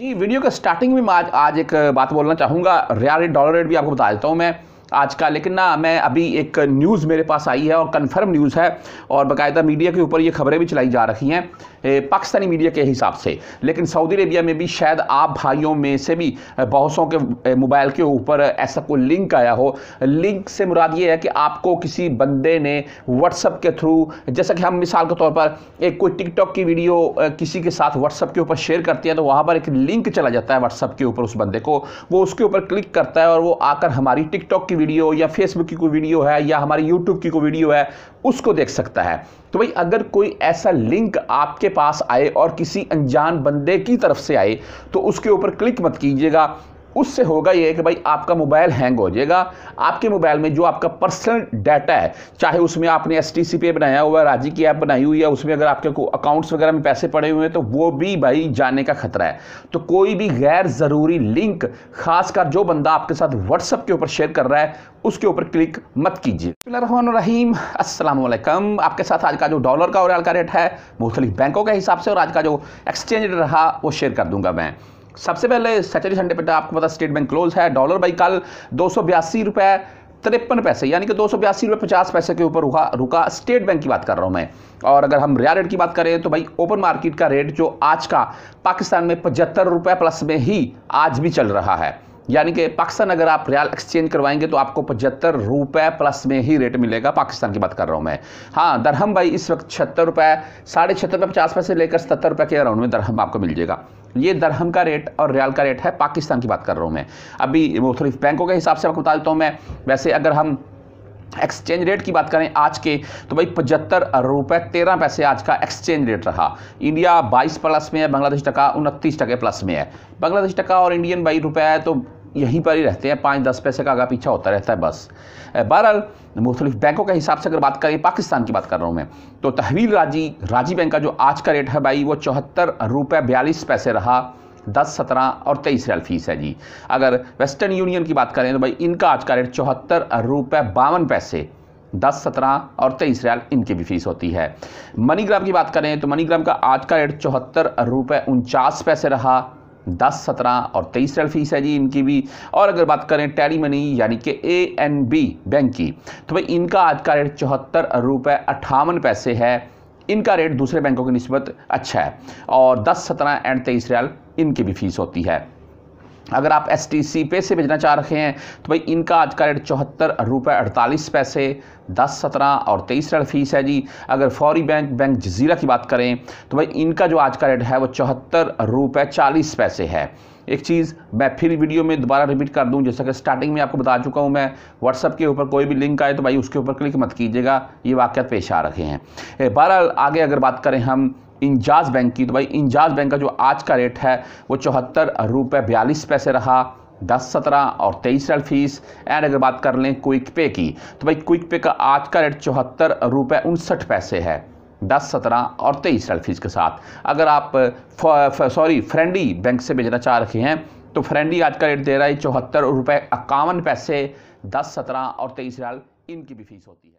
जी video के starting में मैं आज आज एक बात बोलना चाहूँगा रियाल रेट डॉलर रेट भी आपको बता देता हूँ मैं आज का लेकिन ना मैं अभी एक न्यूज़ मेरे पास आई है और कन्फर्म न्यूज़ है और बाकायदा मीडिया के ऊपर ये खबरें भी चलाई जा रही हैं पाकिस्तानी मीडिया के हिसाब से लेकिन सऊदी अरेबिया में भी शायद आप भाइयों में से भी बहुत सौ के मोबाइल के ऊपर ऐसा कोई लिंक आया हो लिंक से मुराद ये है कि आपको किसी बंदे ने व्हाट्सअप के थ्रू जैसा कि हम मिसाल के तौर पर एक कोई टिकटॉक की वीडियो किसी के साथ व्हाट्सअप के ऊपर शेयर करते हैं तो वहाँ पर एक लिंक चला जाता है व्हाट्सअप के ऊपर उस बंदे को वो उसके ऊपर क्लिक करता है और वो आकर हमारी टिकटॉक की वीडियो या फेसबुक की कोई वीडियो है या हमारे यूट्यूब की कोई वीडियो है उसको देख सकता है तो भाई अगर कोई ऐसा लिंक आपके पास आए और किसी अनजान बंदे की तरफ से आए तो उसके ऊपर क्लिक मत कीजिएगा उससे होगा ये कि भाई आपका मोबाइल हैंग हो जाएगा आपके मोबाइल में जो आपका पर्सनल डाटा है चाहे उसमें आपने एस टी सी पे बनाया हुआ है राजी की ऐप बनाई हुई है उसमें अगर आपके को अकाउंट्स वगैरह में पैसे पड़े हुए हैं तो वो भी भाई जाने का खतरा है तो कोई भी गैर ज़रूरी लिंक खासकर जो बंदा आपके साथ व्हाट्सअप के ऊपर शेयर कर रहा है उसके ऊपर क्लिक मत कीजिए रहीम असलकम आपके साथ आज का जो डॉलर का और का रेट है मुख्तलिफ बैंकों के हिसाब से और आज का जो एक्सचेंज रहा वो शेयर कर दूंगा मैं सबसे पहले सैटरडे संडे बेटा आपको पता स्टेट बैंक क्लोज है डॉलर बाई कल दो सौ बयासी तिरपन पैसे यानी कि दो सौ बयासी रुपये पचास पैसे के ऊपर रुका रुका स्टेट बैंक की बात कर रहा हूं मैं और अगर हम रिया रेट की बात करें तो भाई ओपन मार्केट का रेट जो आज का पाकिस्तान में पचहत्तर रुपए प्लस में ही आज भी चल रहा है यानी कि पाकिस्तान अगर आप रियाल एक्सचेंज करवाएंगे तो आपको पचहत्तर रुपए प्लस में ही रेट मिलेगा पाकिस्तान की बात कर रहा हूं मैं हाँ दरहम भाई इस वक्त छहत्तर रुपए साढ़े छत्तर रुपए पचास पैसे लेकर सत्तर रुपए के अराउंड में दरहम आपको मिल जाएगा ये दरहम का रेट और रियाल का रेट है पाकिस्तान की बात कर रहा हूँ मैं अभी वो थोड़ी बैंकों के हिसाब से आपको बता देता हूँ मैं वैसे अगर हम एक्सचेंज रेट की बात करें आज के तो भाई पचहत्तर रुपये तेरह पैसे आज का एक्सचेंज रेट रहा इंडिया 22 प्लस में है बांग्लादेश टका उनतीस टके प्लस में है बांग्लादेश टका और इंडियन भाई है तो यहीं पर ही रहते हैं पाँच दस पैसे का आगा पीछा होता रहता है बस बहरहाल मुख्तलिफ बैंकों के हिसाब से अगर बात करें पाकिस्तान की बात कर रहा हूँ मैं तो तहवील राजी राजी बैंक का जो आज का रेट है भाई वो चौहत्तर रुपये बयालीस पैसे रहा दस सत्रह और तेईस रियाल फीस है जी अगर वेस्टर्न यूनियन की बात करें तो भाई इनका आज का रेट चौहत्तर रुपये बावन पैसे दस सत्रह और तेईस रियाल इनकी भी फीस होती है मनीग्राम की बात करें तो मनीग्राम का आज का रेट चौहत्तर रुपये उनचास पैसे रहा दस सत्रह और तेईस फीस है जी इनकी भी और अगर बात करें टैली मनी यानी कि ए एन बी बैंक की तो भाई इनका आज का रेट चौहत्तर रुपये अट्ठावन पैसे है इनका रेट दूसरे बैंकों की नस्बत अच्छा है और दस सत्रह एंड तेईस रियाल इनकी भी फीस होती है अगर आप एस टी सी पे से भेजना चाह रहे हैं तो भाई इनका आज का रेट चौहत्तर रुपये अड़तालीस पैसे दस सत्रह और तेईस ऋण फीस है जी अगर फौरी बैंक बैंक जजीरा की बात करें तो भाई इनका जो आज का रेट है वो चौहत्तर रुपये चालीस पैसे है एक चीज़ मैं फिर वीडियो में दोबारा रिपीट कर दूं जैसा कि स्टार्टिंग में आपको बता चुका हूं मैं व्हाट्सअप के ऊपर कोई भी लिंक आए तो भाई उसके ऊपर क्लिक मत कीजिएगा ये वाक़ पेश आ रखे हैं बहरहाल आगे अगर बात करें हम इंजाज बैंक की तो भाई इंजाज बैंक का जो आज का रेट है वो चौहत्तर रुपये बयालीस पैसे रहा दस सत्रह और तेईस रेल फीस एंड अगर बात कर लें क्विक पे की तो भाई क्विक पे का आज का रेट चौहत्तर रुपये उनसठ पैसे है दस सत्रह और तेईस रेल फीस के साथ अगर आप सॉरी फ्रेंडी बैंक से भेजना चाह रखे हैं तो फ्रेंडी आज का रेट दे रहा है चौहत्तर रुपये इक्यावन पैसे दस सत्रह और तेईस रेल इनकी भी फीस होती है